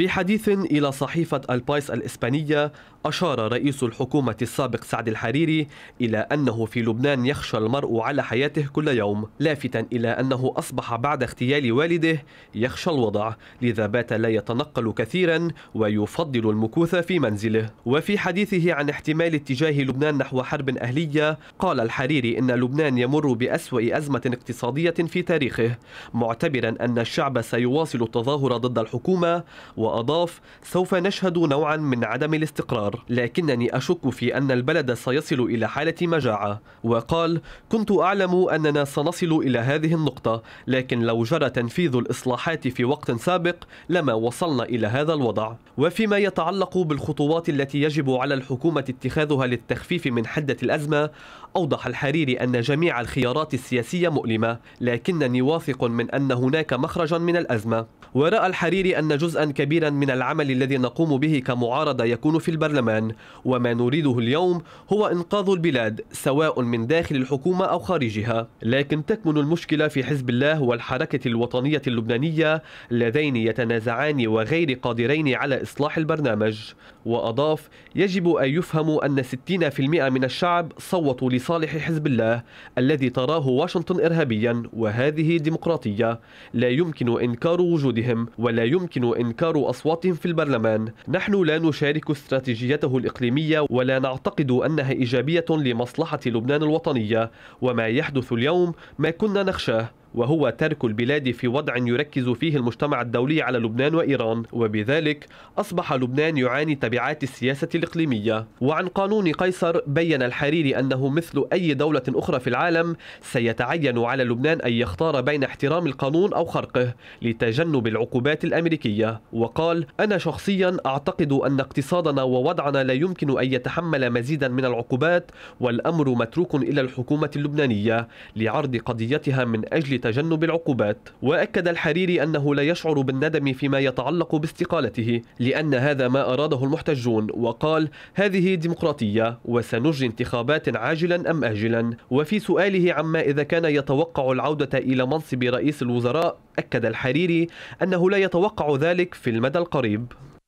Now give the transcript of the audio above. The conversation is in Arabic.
في حديث إلى صحيفة البايس الإسبانية أشار رئيس الحكومة السابق سعد الحريري إلى أنه في لبنان يخشى المرء على حياته كل يوم لافتا إلى أنه أصبح بعد اغتيال والده يخشى الوضع لذا بات لا يتنقل كثيرا ويفضل المكوث في منزله وفي حديثه عن احتمال اتجاه لبنان نحو حرب أهلية قال الحريري إن لبنان يمر بأسوأ أزمة اقتصادية في تاريخه معتبرا أن الشعب سيواصل التظاهر ضد الحكومة و وأضاف سوف نشهد نوعا من عدم الاستقرار لكنني أشك في أن البلد سيصل إلى حالة مجاعة وقال كنت أعلم أننا سنصل إلى هذه النقطة لكن لو جرى تنفيذ الإصلاحات في وقت سابق لما وصلنا إلى هذا الوضع وفيما يتعلق بالخطوات التي يجب على الحكومة اتخاذها للتخفيف من حدة الأزمة أوضح الحريري أن جميع الخيارات السياسية مؤلمة لكنني واثق من أن هناك مخرجا من الأزمة ورأى الحريري أن جزءا كبيرا كبيرا من العمل الذي نقوم به كمعارضة يكون في البرلمان وما نريده اليوم هو إنقاذ البلاد سواء من داخل الحكومة أو خارجها لكن تكمن المشكلة في حزب الله والحركة الوطنية اللبنانية اللذين يتنازعان وغير قادرين على إصلاح البرنامج وأضاف يجب أن يفهم أن 60% من الشعب صوتوا لصالح حزب الله الذي تراه واشنطن إرهابيا وهذه ديمقراطية لا يمكن إنكار وجودهم ولا يمكن إنكار أصوات في البرلمان نحن لا نشارك استراتيجيته الإقليمية ولا نعتقد أنها إيجابية لمصلحة لبنان الوطنية وما يحدث اليوم ما كنا نخشاه وهو ترك البلاد في وضع يركز فيه المجتمع الدولي على لبنان وإيران وبذلك أصبح لبنان يعاني تبعات السياسة الإقليمية وعن قانون قيصر بين الحريري أنه مثل أي دولة أخرى في العالم سيتعين على لبنان أن يختار بين احترام القانون أو خرقه لتجنب العقوبات الأمريكية وقال أنا شخصيا أعتقد أن اقتصادنا ووضعنا لا يمكن أن يتحمل مزيدا من العقوبات والأمر متروك إلى الحكومة اللبنانية لعرض قضيتها من أجل لتجنب العقوبات وأكد الحريري أنه لا يشعر بالندم فيما يتعلق باستقالته لأن هذا ما أراده المحتجون وقال هذه ديمقراطية وسنجري انتخابات عاجلا أم آجلا وفي سؤاله عما إذا كان يتوقع العودة إلى منصب رئيس الوزراء أكد الحريري أنه لا يتوقع ذلك في المدى القريب